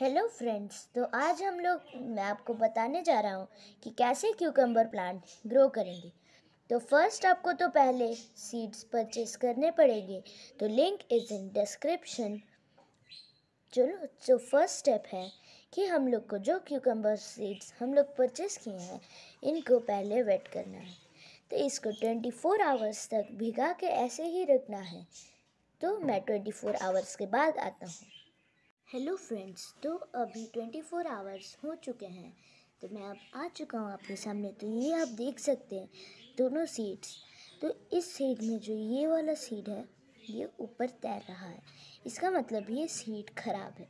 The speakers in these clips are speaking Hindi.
हेलो फ्रेंड्स तो आज हम लोग मैं आपको बताने जा रहा हूँ कि कैसे क्यूकम्बर प्लांट ग्रो करेंगे तो फर्स्ट आपको तो पहले सीड्स परचेज करने पड़ेंगे तो लिंक इज़ इन डिस्क्रिप्शन चलो जो फर्स्ट स्टेप है कि हम लोग को जो क्यूकम्बर सीड्स हम लोग परचेज किए हैं इनको पहले वेट करना है तो इसको फोर आवर्स तक भिगा के ऐसे ही रखना है तो मैं फ़ोर आवर्स के बाद आता हूँ हेलो फ्रेंड्स तो अभी ट्वेंटी फोर आवर्स हो चुके हैं तो मैं अब आ चुका हूँ आपके सामने तो ये आप देख सकते हैं दोनों सीड्स तो इस सीड में जो ये वाला सीड है ये ऊपर तैर रहा है इसका मतलब ये सीड खराब है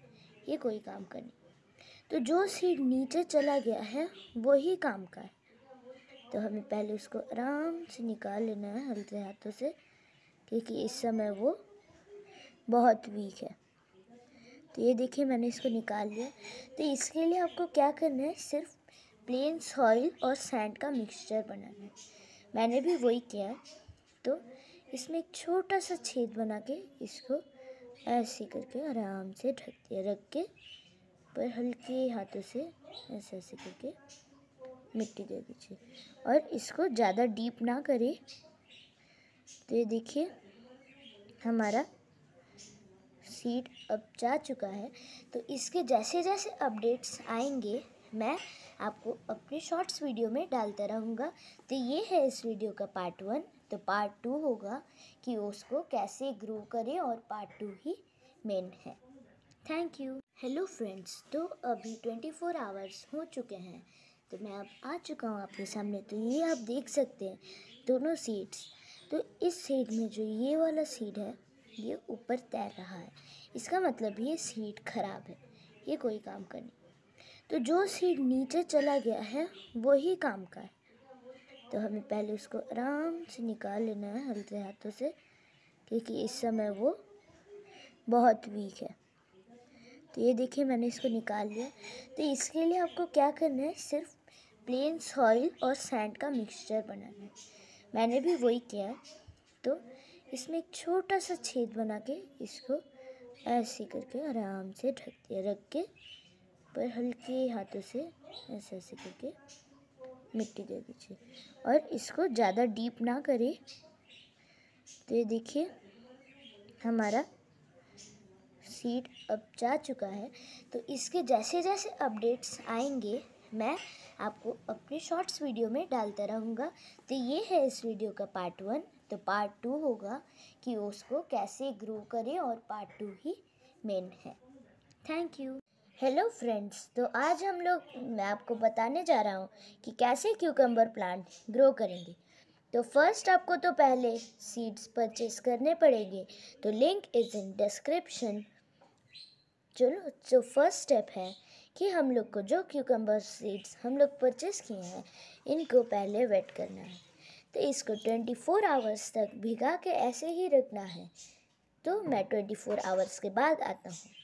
ये कोई काम का नहीं तो जो सीड नीचे चला गया है वही काम का है तो हमें पहले उसको आराम से निकाल लेना है हल्के हाथों से क्योंकि इस समय वो बहुत वीक है तो ये देखिए मैंने इसको निकाल लिया तो इसके लिए आपको क्या करना है सिर्फ प्लेन सॉइल और सैंड का मिक्सचर बनाना है मैंने भी वही किया तो इसमें एक छोटा सा छेद बना के इसको ऐसे करके आराम से ढक दिया रख के पर हल्के हाथों से ऐसे ऐसे करके मिट्टी दे दीजिए और इसको ज़्यादा डीप ना करें तो ये देखिए हमारा सीट अब जा चुका है तो इसके जैसे जैसे अपडेट्स आएंगे मैं आपको अपने शॉर्ट्स वीडियो में डालता रहूँगा तो ये है इस वीडियो का पार्ट वन तो पार्ट टू होगा कि उसको कैसे ग्रो करें और पार्ट टू ही मेन है थैंक यू हेलो फ्रेंड्स तो अभी ट्वेंटी फोर आवर्स हो चुके हैं तो मैं अब आ चुका हूँ आपके सामने तो ये आप देख सकते हैं दोनों सीड्स तो इस सीड में जो ये वाला सीड है लिए ऊपर तैर रहा है इसका मतलब ये सीट खराब है ये कोई काम का नहीं तो जो सीट नीचे चला गया है वही काम का है तो हमें पहले उसको आराम से निकाल लेना है हल्के हाथों से क्योंकि इस समय वो बहुत वीक है तो ये देखिए मैंने इसको निकाल लिया तो इसके लिए आपको क्या करना है सिर्फ प्लेन सॉइल और सैंड का मिक्सचर बनाना है मैंने भी वही किया तो इसमें एक छोटा सा छेद बना के इसको ऐसे करके आराम से ढक दिया रख के पर हल्के हाथों से ऐसे ऐसे करके मिट्टी दे दीजिए और इसको ज़्यादा डीप ना करें तो ये देखिए हमारा सीट अब जा चुका है तो इसके जैसे जैसे अपडेट्स आएंगे मैं आपको अपने शॉर्ट्स वीडियो में डालता रहूँगा तो ये है इस वीडियो का पार्ट वन तो पार्ट टू होगा कि उसको कैसे ग्रो करें और पार्ट टू ही मेन है थैंक यू हेलो फ्रेंड्स तो आज हम लोग मैं आपको बताने जा रहा हूँ कि कैसे क्यूकम्बर प्लांट ग्रो करेंगे तो फर्स्ट आपको तो पहले सीड्स परचेज करने पड़ेंगे तो लिंक इज़ इन डिस्क्रिप्शन चलो जो फर्स्ट स्टेप है कि हम लोग को जो क्यूकम्बर सीड्स हम लोग परचेस किए हैं इनको पहले वेट करना है तो इसको 24 आवर्स तक भिगा के ऐसे ही रखना है तो मैं 24 आवर्स के बाद आता हूँ